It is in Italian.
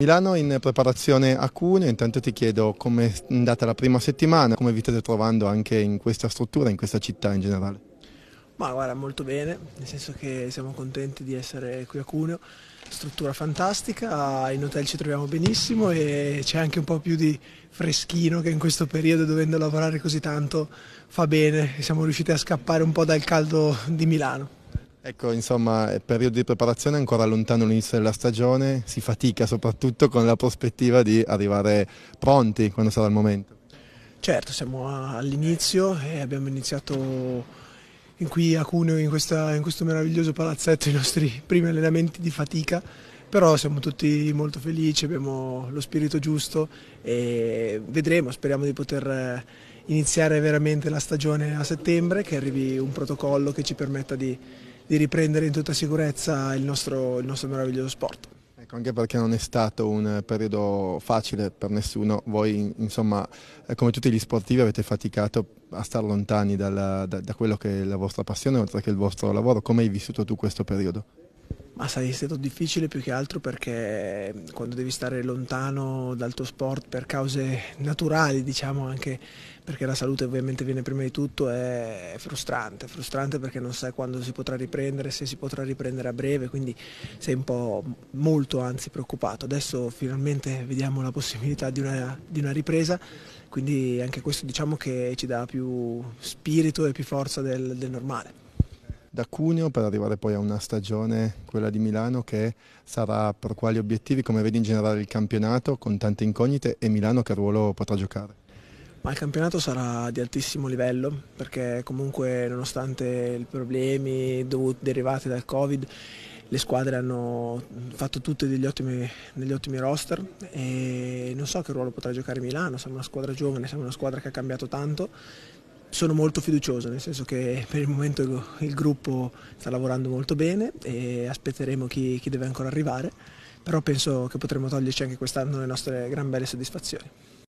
Milano in preparazione a Cuneo, intanto ti chiedo come è andata la prima settimana, come vi state trovando anche in questa struttura, in questa città in generale? Ma guarda, molto bene, nel senso che siamo contenti di essere qui a Cuneo, struttura fantastica, in hotel ci troviamo benissimo e c'è anche un po' più di freschino che in questo periodo dovendo lavorare così tanto fa bene, siamo riusciti a scappare un po' dal caldo di Milano. Ecco, insomma, il periodo di preparazione è ancora lontano l'inizio della stagione, si fatica soprattutto con la prospettiva di arrivare pronti quando sarà il momento. Certo, siamo all'inizio e abbiamo iniziato in qui a Cuneo, in, questa, in, questo meraviglioso palazzetto, i nostri primi allenamenti di fatica, però siamo tutti molto felici, abbiamo lo spirito giusto e vedremo, speriamo di poter eh, iniziare veramente la stagione a settembre, che arrivi un protocollo che ci permetta di di riprendere in tutta sicurezza il nostro, il nostro meraviglioso sport. Ecco, anche perché non è stato un periodo facile per nessuno, voi insomma eh, come tutti gli sportivi avete faticato a stare lontani dalla, da, da quello che è la vostra passione oltre che il vostro lavoro, come hai vissuto tu questo periodo? Ma sai, è stato difficile più che altro perché mm, quando devi stare lontano dal tuo sport per cause naturali, diciamo anche perché la salute ovviamente viene prima di tutto, è frustrante, frustrante perché non sai quando si potrà riprendere, se si potrà riprendere a breve, quindi sei un po' molto anzi preoccupato. Adesso finalmente vediamo la possibilità di una, di una ripresa, quindi anche questo diciamo che ci dà più spirito e più forza del, del normale da Cuneo per arrivare poi a una stagione, quella di Milano, che sarà per quali obiettivi, come vedi in generale il campionato, con tante incognite e Milano che ruolo potrà giocare? Ma il campionato sarà di altissimo livello perché comunque nonostante i problemi derivati dal Covid le squadre hanno fatto tutte degli ottimi, degli ottimi, roster e non so che ruolo potrà giocare Milano, siamo una squadra giovane, siamo una squadra che ha cambiato tanto sono molto fiducioso, nel senso che per il momento il gruppo sta lavorando molto bene e aspetteremo chi, chi deve ancora arrivare, però penso che potremo toglierci anche quest'anno le nostre gran belle soddisfazioni.